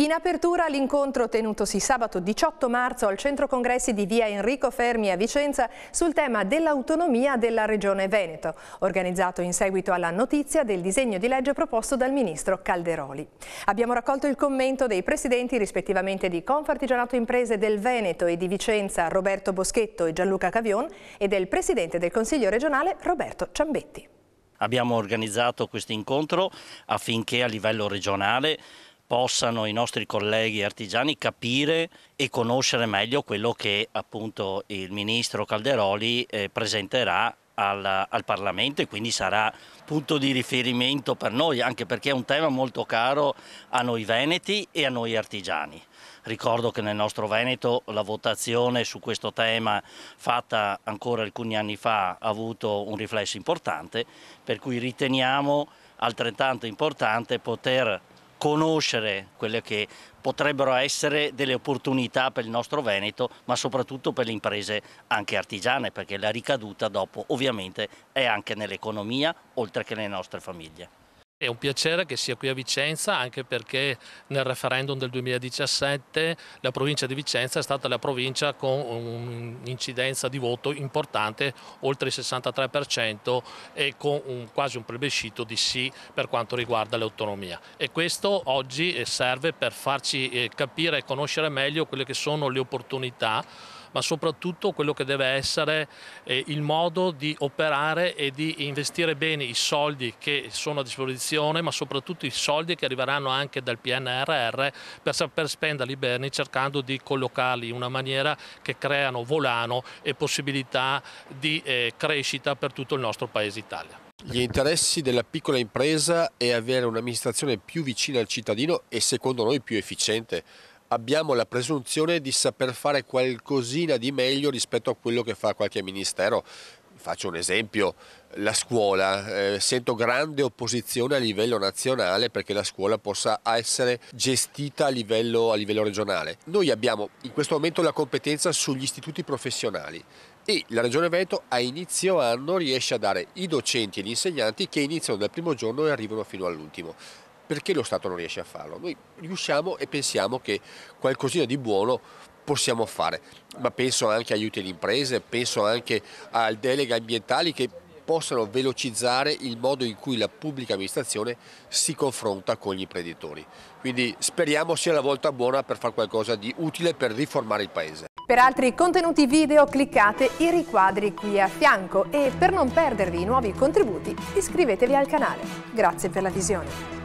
In apertura l'incontro tenutosi sabato 18 marzo al centro congressi di via Enrico Fermi a Vicenza sul tema dell'autonomia della regione Veneto, organizzato in seguito alla notizia del disegno di legge proposto dal ministro Calderoli. Abbiamo raccolto il commento dei presidenti rispettivamente di Confartigianato Imprese del Veneto e di Vicenza Roberto Boschetto e Gianluca Cavion e del presidente del Consiglio regionale Roberto Ciambetti. Abbiamo organizzato questo incontro affinché a livello regionale possano i nostri colleghi artigiani capire e conoscere meglio quello che appunto il ministro Calderoli eh, presenterà al, al, Parlamento e quindi sarà punto di riferimento per noi, anche perché è un tema molto caro a noi veneti e a noi artigiani. Ricordo che nel nostro Veneto la votazione su questo tema fatta ancora alcuni anni fa ha avuto un riflesso importante, per cui riteniamo altrettanto importante poter conoscere quelle che potrebbero essere delle opportunità per il nostro Veneto, ma soprattutto per le imprese anche artigiane, perché la ricaduta dopo ovviamente è anche nell'economia, oltre che nelle nostre famiglie. È un piacere che sia qui a Vicenza anche perché nel referendum del 2017 la provincia di Vicenza è stata la provincia con un'incidenza di voto importante, oltre il 63% e con un, quasi un plebiscito di sì per quanto riguarda l'autonomia. E questo oggi eh, serve per farci eh, capire e conoscere meglio quelle che sono le opportunità ma soprattutto quello che deve essere eh, il modo di operare e di investire bene i soldi che sono a disposizione, ma soprattutto i soldi che arriveranno anche dal PNRR per saper spenderli bene, cercando di collocarli in una maniera che creano volano e possibilità di eh, crescita per tutto il nostro Paese Italia. Gli interessi della piccola impresa è avere un'amministrazione più vicina al cittadino e secondo noi più efficiente abbiamo la presunzione di saper fare qualcosina di meglio rispetto a quello che fa qualche ministero. Faccio un esempio, la scuola, eh, sento grande opposizione a livello nazionale perché la scuola possa essere gestita a livello, a livello regionale. Noi abbiamo in questo momento la competenza sugli istituti professionali e la Regione Veneto a inizio anno riesce a dare i docenti e gli insegnanti che iniziano dal primo giorno e arrivano fino all'ultimo perché lo Stato non riesce a farlo? Noi riusciamo e pensiamo che qualcosina di buono possiamo fare, ma penso anche agli imprese, penso anche al delega ambientali che possano velocizzare il modo in cui la pubblica amministrazione si confronta con gli imprenditori. Quindi speriamo sia la volta buona per fare qualcosa di utile per riformare il Paese. Per altri contenuti video cliccate i riquadri qui a fianco e per non perdervi i nuovi contributi iscrivetevi al canale. Grazie per la visione.